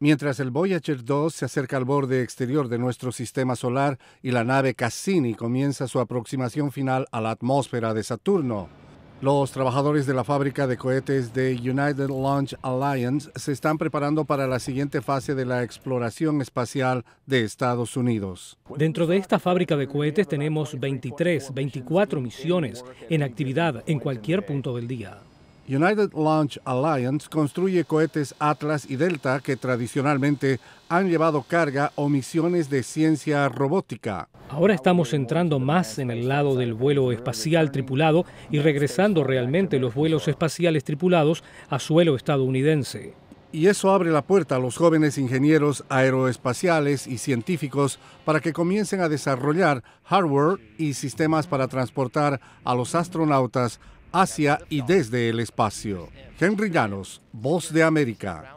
Mientras el Voyager 2 se acerca al borde exterior de nuestro sistema solar y la nave Cassini comienza su aproximación final a la atmósfera de Saturno, los trabajadores de la fábrica de cohetes de United Launch Alliance se están preparando para la siguiente fase de la exploración espacial de Estados Unidos. Dentro de esta fábrica de cohetes tenemos 23, 24 misiones en actividad en cualquier punto del día. United Launch Alliance construye cohetes Atlas y Delta que tradicionalmente han llevado carga o misiones de ciencia robótica. Ahora estamos entrando más en el lado del vuelo espacial tripulado y regresando realmente los vuelos espaciales tripulados a suelo estadounidense. Y eso abre la puerta a los jóvenes ingenieros aeroespaciales y científicos para que comiencen a desarrollar hardware y sistemas para transportar a los astronautas hacia y desde el espacio. Henry Llanos, Voz de América.